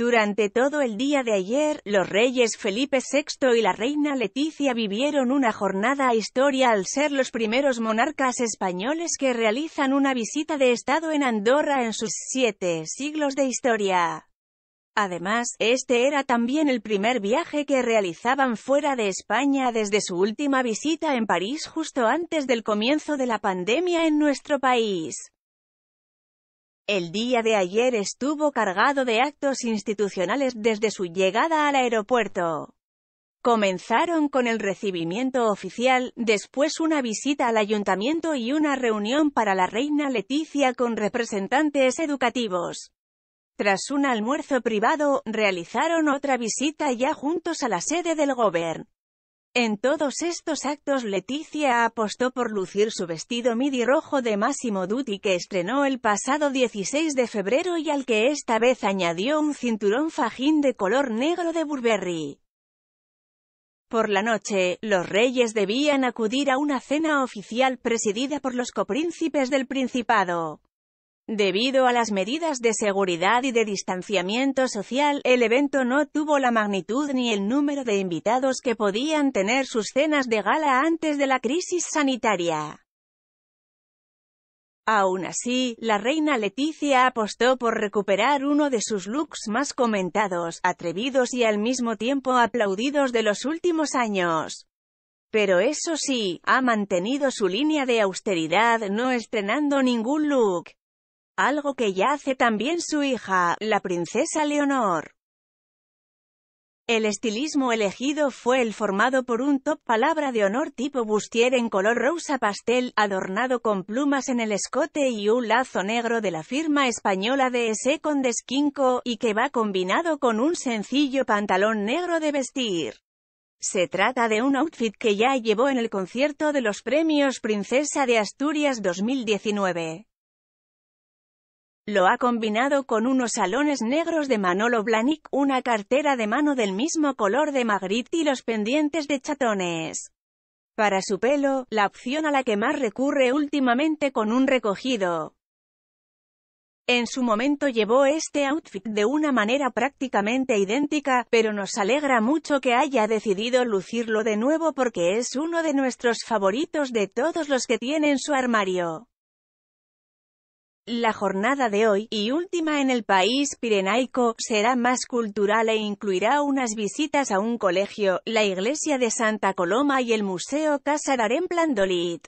Durante todo el día de ayer, los reyes Felipe VI y la reina Leticia vivieron una jornada a historia al ser los primeros monarcas españoles que realizan una visita de estado en Andorra en sus siete siglos de historia. Además, este era también el primer viaje que realizaban fuera de España desde su última visita en París justo antes del comienzo de la pandemia en nuestro país. El día de ayer estuvo cargado de actos institucionales desde su llegada al aeropuerto. Comenzaron con el recibimiento oficial, después una visita al ayuntamiento y una reunión para la reina Leticia con representantes educativos. Tras un almuerzo privado, realizaron otra visita ya juntos a la sede del gobierno. En todos estos actos Leticia apostó por lucir su vestido midi rojo de Massimo Dutti que estrenó el pasado 16 de febrero y al que esta vez añadió un cinturón fajín de color negro de Burberry. Por la noche, los reyes debían acudir a una cena oficial presidida por los copríncipes del Principado. Debido a las medidas de seguridad y de distanciamiento social, el evento no tuvo la magnitud ni el número de invitados que podían tener sus cenas de gala antes de la crisis sanitaria. Aún así, la reina Leticia apostó por recuperar uno de sus looks más comentados, atrevidos y al mismo tiempo aplaudidos de los últimos años. Pero eso sí, ha mantenido su línea de austeridad no estrenando ningún look algo que ya hace también su hija, la princesa Leonor. El estilismo elegido fue el formado por un top palabra de honor tipo bustier en color rosa pastel, adornado con plumas en el escote y un lazo negro de la firma española de S. con desquinco, y que va combinado con un sencillo pantalón negro de vestir. Se trata de un outfit que ya llevó en el concierto de los premios Princesa de Asturias 2019. Lo ha combinado con unos salones negros de Manolo Blahnik, una cartera de mano del mismo color de Magritte y los pendientes de chatones. Para su pelo, la opción a la que más recurre últimamente con un recogido. En su momento llevó este outfit de una manera prácticamente idéntica, pero nos alegra mucho que haya decidido lucirlo de nuevo porque es uno de nuestros favoritos de todos los que tiene en su armario. La jornada de hoy, y última en el país pirenaico, será más cultural e incluirá unas visitas a un colegio, la iglesia de Santa Coloma y el Museo Casararén Plandolid.